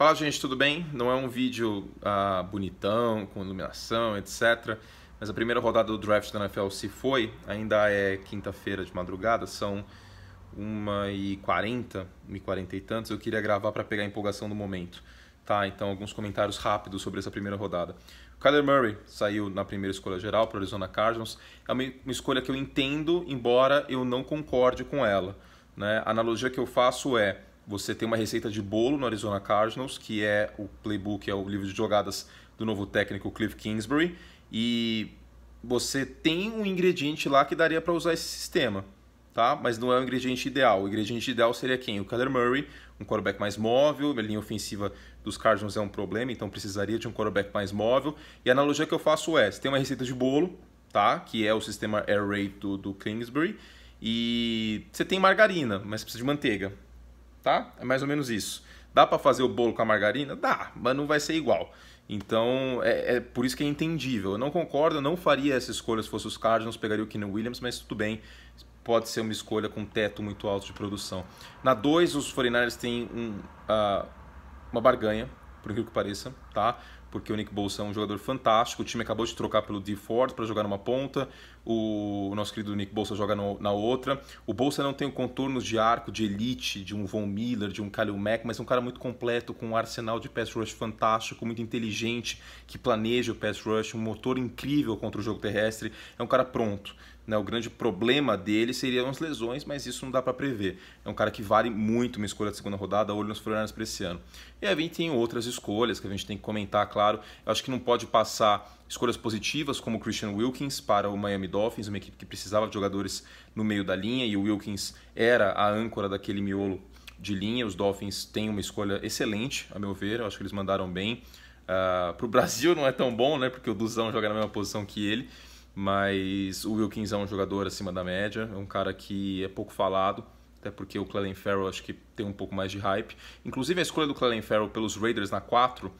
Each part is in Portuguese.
Fala gente, tudo bem? Não é um vídeo ah, bonitão, com iluminação, etc. Mas a primeira rodada do draft da NFL se foi, ainda é quinta-feira de madrugada, são 1h40, 1 e tantos. Eu queria gravar para pegar a empolgação do momento. Tá, então alguns comentários rápidos sobre essa primeira rodada. O Kyler Murray saiu na primeira escolha geral para o Arizona Cardinals. É uma escolha que eu entendo, embora eu não concorde com ela. Né? A analogia que eu faço é você tem uma receita de bolo no Arizona Cardinals, que é o playbook, é o livro de jogadas do novo técnico Cliff Kingsbury, e você tem um ingrediente lá que daria para usar esse sistema, tá? Mas não é o ingrediente ideal. O ingrediente ideal seria quem? O Kyler Murray, um quarterback mais móvel, a linha ofensiva dos Cardinals é um problema, então precisaria de um quarterback mais móvel. E a analogia que eu faço é, você tem uma receita de bolo, tá? Que é o sistema Air Raid do, do Kingsbury, e você tem margarina, mas precisa de manteiga tá? É mais ou menos isso. Dá para fazer o bolo com a margarina? Dá, mas não vai ser igual. Então, é, é, por isso que é entendível. Eu não concordo, não faria essa escolha se fosse os Cardinals, pegaria o Keenan Williams, mas tudo bem. Pode ser uma escolha com teto muito alto de produção. Na 2, os 49ers têm um, uh, uma barganha por aquilo que pareça, tá? Porque o Nick Bolsa é um jogador fantástico. O time acabou de trocar pelo D Ford para jogar numa ponta. O nosso querido Nick Bolsa joga no, na outra. O Bolsa não tem contornos de arco, de elite, de um Von Miller, de um Kalil Mack, mas é um cara muito completo, com um arsenal de pass rush fantástico, muito inteligente, que planeja o pass rush, um motor incrível contra o jogo terrestre. É um cara pronto. Né? O grande problema dele seriam as lesões, mas isso não dá para prever. É um cara que vale muito uma escolha de segunda rodada, olho nos Florianos para esse ano. E aí tem outras escolhas que a gente tem que comentar, claro. Eu acho que não pode passar escolhas positivas como Christian Wilkins para o Miami Dolphins, uma equipe que precisava de jogadores no meio da linha e o Wilkins era a âncora daquele miolo de linha. Os Dolphins têm uma escolha excelente, a meu ver, eu acho que eles mandaram bem. Uh, ah, para o Brasil não é tão bom, né? Porque o Duzão joga na mesma posição que ele. Mas o Wilkins é um jogador acima da média, é um cara que é pouco falado, até porque o Clellan Farrell acho que tem um pouco mais de hype. Inclusive a escolha do Clellan Farrell pelos Raiders na 4,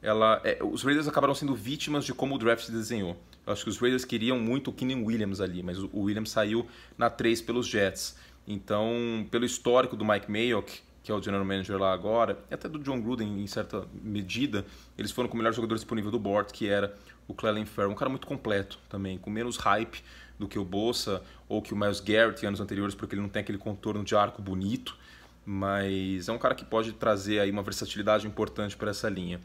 ela, é, os Raiders acabaram sendo vítimas de como o draft se desenhou. Eu acho que os Raiders queriam muito o Keenan Williams ali, mas o Williams saiu na 3 pelos Jets. Então, pelo histórico do Mike Mayock, que é o general manager lá agora, e até do John Gruden em certa medida, eles foram com o melhor jogador disponível do board, que era o Clellan Ferrell, um cara muito completo também, com menos hype do que o Bossa ou que o Miles Garrett em anos anteriores, porque ele não tem aquele contorno de arco bonito, mas é um cara que pode trazer aí uma versatilidade importante para essa linha.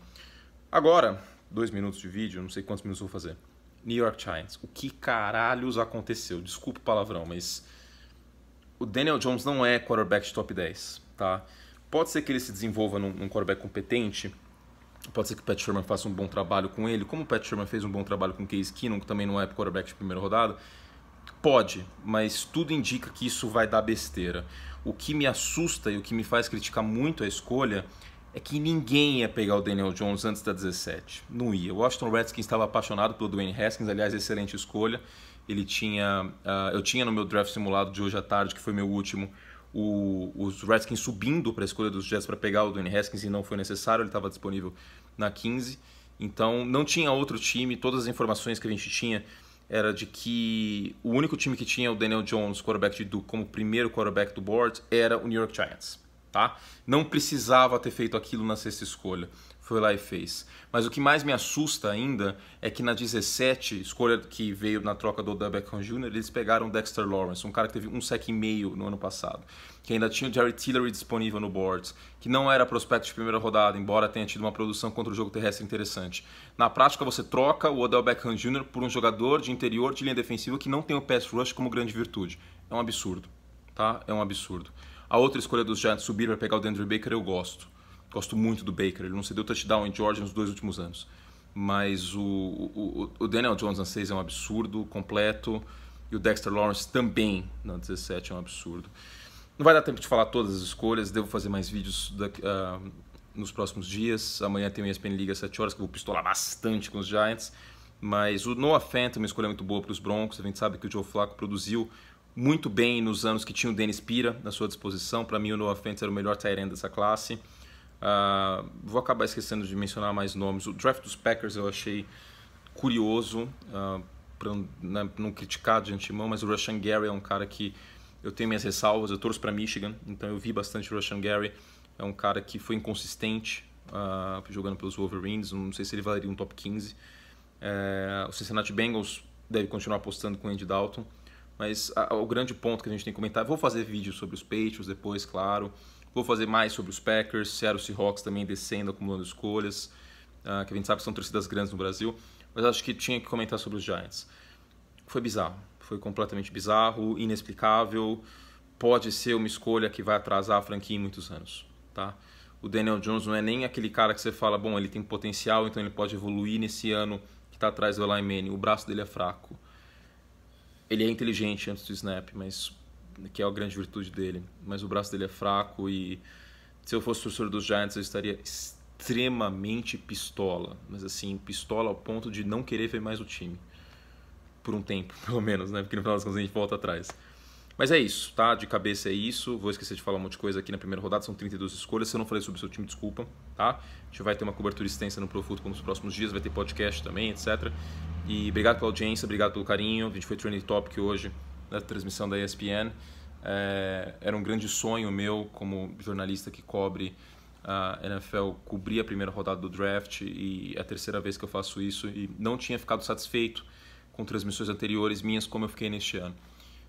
Agora, dois minutos de vídeo, não sei quantos minutos vou fazer. New York Giants, o que caralhos aconteceu? Desculpa o palavrão, mas o Daniel Jones não é quarterback de top 10. Tá? Pode ser que ele se desenvolva num, num quarterback competente, pode ser que o Pat Sherman faça um bom trabalho com ele, como o Pat Sherman fez um bom trabalho com o Case Keenum, que também não é quarterback de primeira rodada. Pode, mas tudo indica que isso vai dar besteira. O que me assusta e o que me faz criticar muito a escolha é que ninguém ia pegar o Daniel Jones antes da 17. Não ia. O Washington Redskins estava apaixonado pelo Dwayne Haskins, aliás, excelente escolha. Ele tinha, uh, eu tinha no meu draft simulado de hoje à tarde, que foi meu último, o, os Redskins subindo para a escolha dos Jets para pegar o Dwayne Haskins e não foi necessário, ele estava disponível na 15. Então não tinha outro time, todas as informações que a gente tinha era de que o único time que tinha o Daniel Jones, quarterback de Duke, como primeiro quarterback do board era o New York Giants tá? Não precisava ter feito aquilo na sexta escolha. Foi lá e fez. Mas o que mais me assusta ainda é que na 17, escolha que veio na troca do Odell Beckham Jr., eles pegaram Dexter Lawrence, um cara que teve um sec e meio no ano passado, que ainda tinha o Jerry Tillery disponível no board, que não era prospecto de primeira rodada, embora tenha tido uma produção contra o jogo terrestre interessante. Na prática, você troca o Odell Beckham Jr. por um jogador de interior de linha defensiva que não tem o pass rush como grande virtude. É um absurdo, tá? É um absurdo. A outra escolha dos Giants subir para pegar o Andrew Baker eu gosto. Gosto muito do Baker. Ele não cedeu touchdown em Georgia nos dois últimos anos. Mas o, o, o Daniel Jones na 6 é um absurdo completo. E o Dexter Lawrence também na 17 é um absurdo. Não vai dar tempo de falar todas as escolhas. Devo fazer mais vídeos da, uh, ah, nos próximos dias. Amanhã tem o ESPN Liga às 7 horas, que eu vou pistolar bastante com os Giants. Mas o Noah Fenton é uma escolha muito boa para os Broncos. A gente sabe que o Joe Flacco produziu muito bem nos anos que tinha o Dennis Pira na sua disposição. Para mim, o Noah Fent era o melhor tight dessa classe. Uh, vou acabar esquecendo de mencionar mais nomes. O draft dos Packers eu achei curioso, uh, ah, para né, não criticar de antemão, mas o Russian Gary é um cara que eu tenho minhas ressalvas. Eu torço para Michigan, então eu vi bastante o Russian Gary. É um cara que foi inconsistente uh, jogando pelos Wolverines. Não sei se ele valeria um top 15. É, o Cincinnati Bengals deve continuar apostando com o Andy Dalton. Mas a, o grande ponto que a gente tem que comentar, vou fazer vídeo sobre os Patriots depois, claro. Vou fazer mais sobre os Packers, Seattle Seahawks também descendo, acumulando escolhas, uh, que a gente sabe que são torcidas grandes no Brasil. Mas acho que tinha que comentar sobre os Giants. Foi bizarro, foi completamente bizarro, inexplicável. Pode ser uma escolha que vai atrasar a franquia em muitos anos, tá? O Daniel Jones não é nem aquele cara que você fala, bom, ele tem potencial, então ele pode evoluir nesse ano que está atrás do Eli Manning. O braço dele é fraco ele é inteligente antes do snap, mas que é a grande virtude dele. Mas o braço dele é fraco e se eu fosse professor dos Giants eu estaria extremamente pistola, mas assim pistola ao ponto de não querer ver mais o time por um tempo, pelo menos, né? Porque no final das contas a gente volta atrás. Mas é isso, tá? De cabeça é isso. Vou esquecer de falar um monte de coisa aqui na primeira rodada, são 32 escolhas. Se eu não falei sobre o seu time, desculpa, tá? A gente vai ter uma cobertura extensa no Profuto nos próximos dias, vai ter podcast também, etc. E obrigado pela audiência, obrigado pelo carinho. A gente foi trending topic hoje na transmissão da ESPN. É, era um grande sonho meu, como jornalista que cobre a NFL, cobrir a primeira rodada do draft e é a terceira vez que eu faço isso. E não tinha ficado satisfeito com transmissões anteriores minhas como eu fiquei neste ano.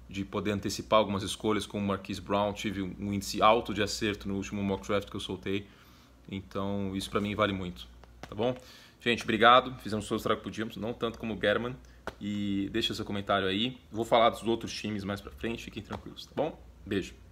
De poder antecipar algumas escolhas, como o Marquise Brown, tive um índice alto de acerto no último mock draft que eu soltei. Então, isso para mim vale muito tá bom? Gente, obrigado. Fizemos todos o trabalho que podíamos, não tanto como o German. E deixa seu comentário aí. Vou falar dos outros times mais pra frente, fiquem tranquilos, tá bom? Beijo.